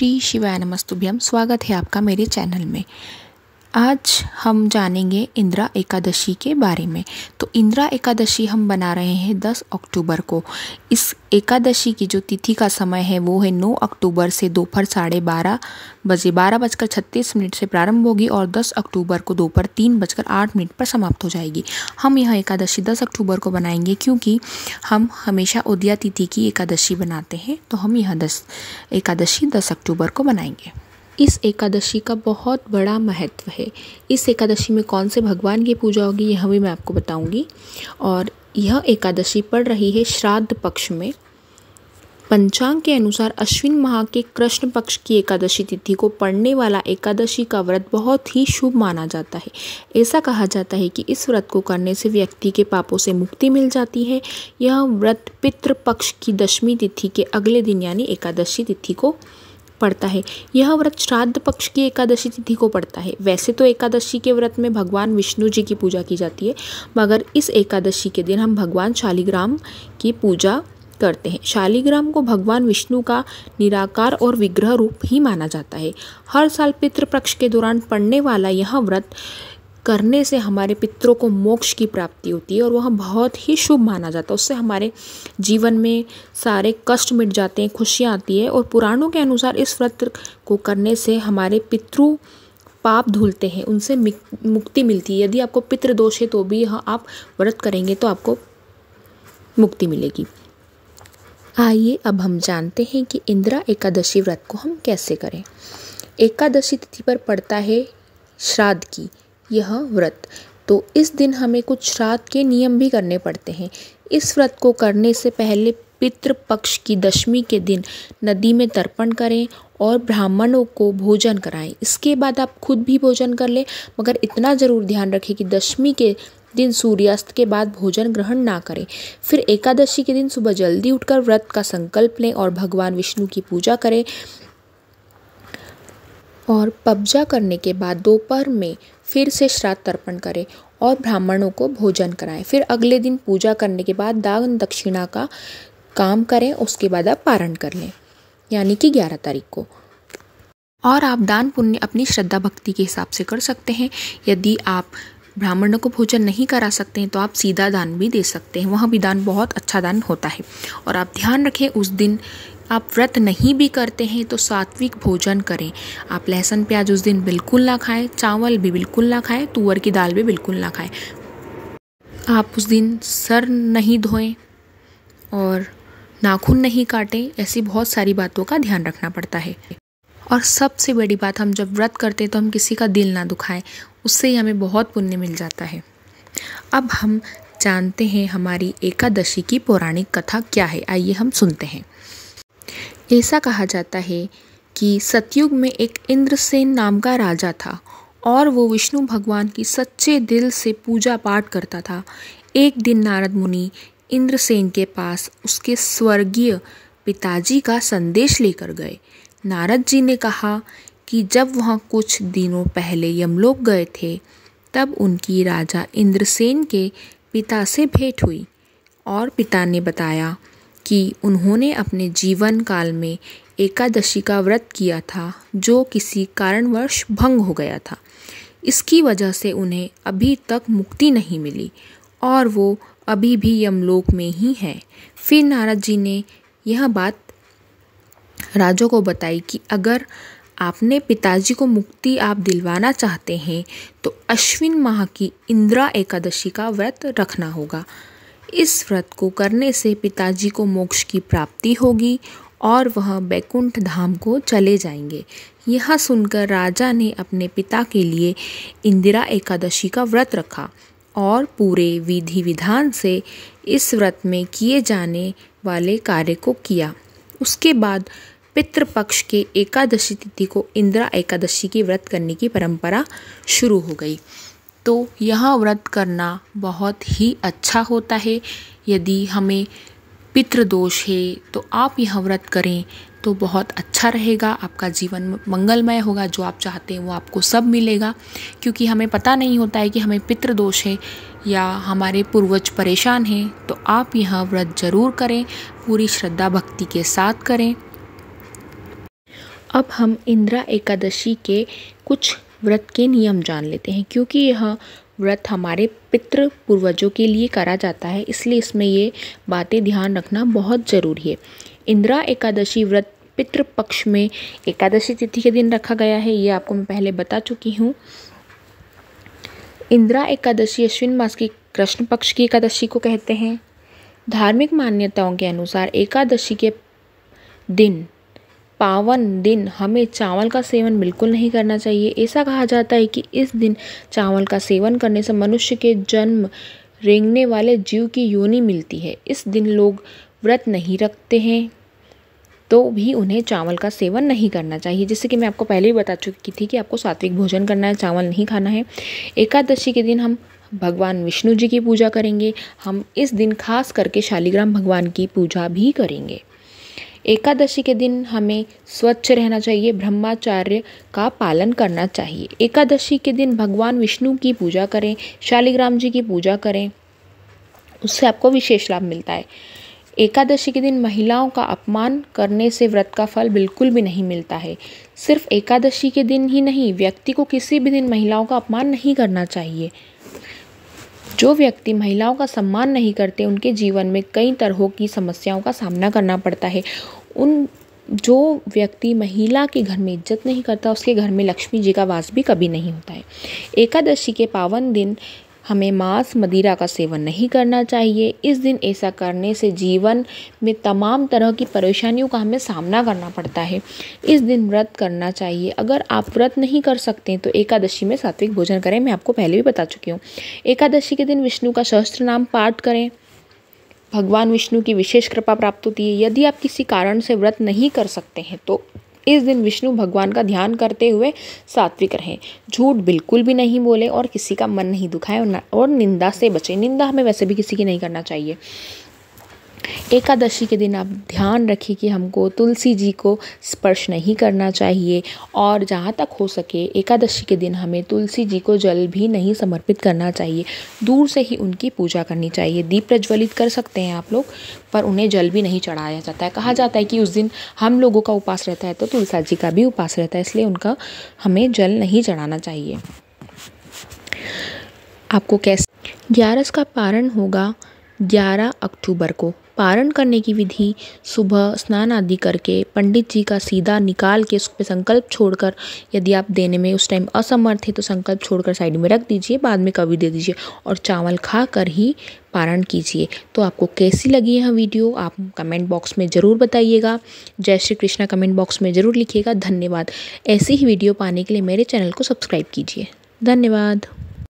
श्री शिवाय नमस्तुभ्यम स्वागत है आपका मेरे चैनल में आज हम जानेंगे इंदिरा एकादशी के बारे में तो इंदिरा एकादशी हम बना रहे हैं 10 अक्टूबर को इस एकादशी की जो तिथि का समय है वो है 9 अक्टूबर से दोपहर साढ़े बारह बजे बारह बजकर छत्तीस मिनट से प्रारंभ होगी और 10 अक्टूबर को दोपहर तीन बजकर आठ मिनट पर समाप्त हो जाएगी हम यह एकादशी 10 अक्टूबर को बनाएंगे क्योंकि हम हमेशा उदया तिथि की एकादशी बनाते हैं तो हम यह दस एकादशी दस अक्टूबर को बनाएंगे इस एकादशी का बहुत बड़ा महत्व है इस एकादशी में कौन से भगवान की पूजा होगी यह भी मैं आपको बताऊंगी और यह एकादशी पड़ रही है श्राद्ध पक्ष में पंचांग के अनुसार अश्विन माह के कृष्ण पक्ष की एकादशी तिथि को पड़ने वाला एकादशी का व्रत बहुत ही शुभ माना जाता है ऐसा कहा जाता है कि इस व्रत को करने से व्यक्ति के पापों से मुक्ति मिल जाती है यह व्रत पितृ पक्ष की दशमी तिथि के अगले दिन यानी एकादशी तिथि को पड़ता है यह व्रत श्राद्ध पक्ष की एकादशी तिथि को पड़ता है वैसे तो एकादशी के व्रत में भगवान विष्णु जी की पूजा की जाती है मगर इस एकादशी के दिन हम भगवान शालिग्राम की पूजा करते हैं शालिग्राम को भगवान विष्णु का निराकार और विग्रह रूप ही माना जाता है हर साल पितृपक्ष के दौरान पड़ने वाला यह व्रत करने से हमारे पितरों को मोक्ष की प्राप्ति होती है और वह बहुत ही शुभ माना जाता है उससे हमारे जीवन में सारे कष्ट मिट जाते हैं खुशियाँ आती है और पुराणों के अनुसार इस व्रत को करने से हमारे पितृ पाप धुलते हैं उनसे मुक्ति मिलती है यदि आपको पितृ दोष है तो भी हाँ आप व्रत करेंगे तो आपको मुक्ति मिलेगी आइए अब हम जानते हैं कि इंदिरा एकादशी व्रत को हम कैसे करें एकादशी तिथि पर पड़ता है श्राद्ध की यह व्रत तो इस दिन हमें कुछ श्राद्ध के नियम भी करने पड़ते हैं इस व्रत को करने से पहले पितृ पक्ष की दशमी के दिन नदी में तर्पण करें और ब्राह्मणों को भोजन कराएं इसके बाद आप खुद भी भोजन कर लें मगर इतना ज़रूर ध्यान रखें कि दशमी के दिन सूर्यास्त के बाद भोजन ग्रहण ना करें फिर एकादशी के दिन सुबह जल्दी उठकर व्रत का संकल्प लें और भगवान विष्णु की पूजा करें और पब्जा करने के बाद दोपहर में फिर से श्राद्ध तर्पण करें और ब्राह्मणों को भोजन कराएं फिर अगले दिन पूजा करने के बाद दान दक्षिणा का काम करें उसके बाद आप पारण कर लें यानी कि ग्यारह तारीख को और आप दान पुण्य अपनी श्रद्धा भक्ति के हिसाब से कर सकते हैं यदि आप ब्राह्मणों को भोजन नहीं करा सकते हैं तो आप सीधा दान भी दे सकते हैं वहाँ भी दान बहुत अच्छा दान होता है और आप ध्यान रखें उस दिन आप व्रत नहीं भी करते हैं तो सात्विक भोजन करें आप लहसुन प्याज उस दिन बिल्कुल ना खाएं चावल भी बिल्कुल ना खाएं तुअर की दाल भी बिल्कुल ना खाएं आप उस दिन सर नहीं धोएं और नाखून नहीं काटें ऐसी बहुत सारी बातों का ध्यान रखना पड़ता है और सबसे बड़ी बात हम जब व्रत करते हैं तो हम किसी का दिल ना दुखाएं उससे ही हमें बहुत पुण्य मिल जाता है अब हम जानते हैं हमारी एकादशी की पौराणिक कथा क्या है आइए हम सुनते हैं ऐसा कहा जाता है कि सतयुग में एक इंद्रसेन नाम का राजा था और वो विष्णु भगवान की सच्चे दिल से पूजा पाठ करता था एक दिन नारद मुनि इंद्रसेन के पास उसके स्वर्गीय पिताजी का संदेश लेकर गए नारद जी ने कहा कि जब वहाँ कुछ दिनों पहले यमलोक गए थे तब उनकी राजा इंद्रसेन के पिता से भेंट हुई और पिता ने बताया कि उन्होंने अपने जीवन काल में एकादशी का व्रत किया था जो किसी कारणवश भंग हो गया था इसकी वजह से उन्हें अभी तक मुक्ति नहीं मिली और वो अभी भी यमलोक में ही हैं फिर नारद जी ने यह बात राजो को बताई कि अगर आपने पिताजी को मुक्ति आप दिलवाना चाहते हैं तो अश्विन माह की इंदिरा एकादशी का व्रत रखना होगा इस व्रत को करने से पिताजी को मोक्ष की प्राप्ति होगी और वह बैकुंठ धाम को चले जाएंगे यह सुनकर राजा ने अपने पिता के लिए इंदिरा एकादशी का व्रत रखा और पूरे विधि विधान से इस व्रत में किए जाने वाले कार्य को किया उसके बाद पितृपक्ष के एकादशी तिथि को इंदिरा एकादशी के व्रत करने की परंपरा शुरू हो गई तो यह व्रत करना बहुत ही अच्छा होता है यदि हमें पितृदोष है तो आप यह व्रत करें तो बहुत अच्छा रहेगा आपका जीवन मंगलमय होगा जो आप चाहते हैं वो आपको सब मिलेगा क्योंकि हमें पता नहीं होता है कि हमें पितृदोष है या हमारे पूर्वज परेशान हैं तो आप यह व्रत ज़रूर करें पूरी श्रद्धा भक्ति के साथ करें अब हम इंदिरा एकादशी के कुछ व्रत के नियम जान लेते हैं क्योंकि यह व्रत हमारे पितृ पूर्वजों के लिए करा जाता है इसलिए इसमें ये बातें ध्यान रखना बहुत ज़रूरी है इंदिरा एकादशी व्रत पितृ पक्ष में एकादशी तिथि के दिन रखा गया है ये आपको मैं पहले बता चुकी हूँ इंदिरा एकादशी अश्विन मास की कृष्ण पक्ष की एकादशी को कहते हैं धार्मिक मान्यताओं के अनुसार एकादशी के दिन पावन दिन हमें चावल का सेवन बिल्कुल नहीं करना चाहिए ऐसा कहा जाता है कि इस दिन चावल का सेवन करने से मनुष्य के जन्म रेंगने वाले जीव की योनि मिलती है इस दिन लोग व्रत नहीं रखते हैं तो भी उन्हें चावल का सेवन नहीं करना चाहिए जैसे कि मैं आपको पहले ही बता चुकी थी कि आपको सात्विक भोजन करना है चावल नहीं खाना है एकादशी के दिन हम भगवान विष्णु जी की पूजा करेंगे हम इस दिन खास करके शालिग्राम भगवान की पूजा भी करेंगे एकादशी के दिन हमें स्वच्छ रहना चाहिए ब्रह्माचार्य का पालन करना चाहिए एकादशी के दिन भगवान विष्णु की पूजा करें शालिग्राम जी की पूजा करें उससे आपको विशेष लाभ मिलता है एकादशी के दिन महिलाओं का अपमान करने से व्रत का फल बिल्कुल भी नहीं मिलता है सिर्फ एकादशी के दिन ही नहीं व्यक्ति को किसी भी दिन महिलाओं का अपमान नहीं करना चाहिए जो व्यक्ति महिलाओं का सम्मान नहीं करते उनके जीवन में कई तरहों की समस्याओं का सामना करना पड़ता है उन जो व्यक्ति महिला के घर में इज्जत नहीं करता उसके घर में लक्ष्मी जी का वास भी कभी नहीं होता है एकादशी के पावन दिन हमें मांस मदिरा का सेवन नहीं करना चाहिए इस दिन ऐसा करने से जीवन में तमाम तरह की परेशानियों का हमें सामना करना पड़ता है इस दिन व्रत करना चाहिए अगर आप व्रत नहीं कर सकते तो एकादशी में सात्विक भोजन करें मैं आपको पहले भी बता चुकी हूँ एकादशी के दिन विष्णु का सहस्त्र नाम पाठ करें भगवान विष्णु की विशेष कृपा प्राप्त होती है यदि आप किसी कारण से व्रत नहीं कर सकते हैं तो इस दिन विष्णु भगवान का ध्यान करते हुए सात्विक रहें झूठ बिल्कुल भी नहीं बोले और किसी का मन नहीं दुखाए और, और निंदा से बचें निंदा हमें वैसे भी किसी की नहीं करना चाहिए एकादशी के दिन आप ध्यान रखें कि हमको तुलसी जी को स्पर्श नहीं करना चाहिए और जहाँ तक हो सके एकादशी के दिन हमें तुलसी जी को जल भी नहीं समर्पित करना चाहिए दूर से ही उनकी पूजा करनी चाहिए दीप प्रज्वलित कर सकते हैं आप लोग पर उन्हें जल भी नहीं चढ़ाया जाता है कहा जाता है कि उस दिन हम लोगों का उपास रहता है तो तुलसा जी का भी उपास रहता है इसलिए उनका हमें जल नहीं चढ़ाना चाहिए आपको कैसे ग्यारस का पारण होगा ग्यारह अक्टूबर को पारण करने की विधि सुबह स्नान आदि करके पंडित जी का सीधा निकाल के उस पर संकल्प छोड़कर यदि आप देने में उस टाइम असमर्थ है तो संकल्प छोड़कर साइड में रख दीजिए बाद में कभी दे दीजिए और चावल खा कर ही पारण कीजिए तो आपको कैसी लगी यह वीडियो आप कमेंट बॉक्स में ज़रूर बताइएगा जय श्री कृष्णा कमेंट बॉक्स में ज़रूर लिखिएगा धन्यवाद ऐसी ही वीडियो पाने के लिए मेरे चैनल को सब्सक्राइब कीजिए धन्यवाद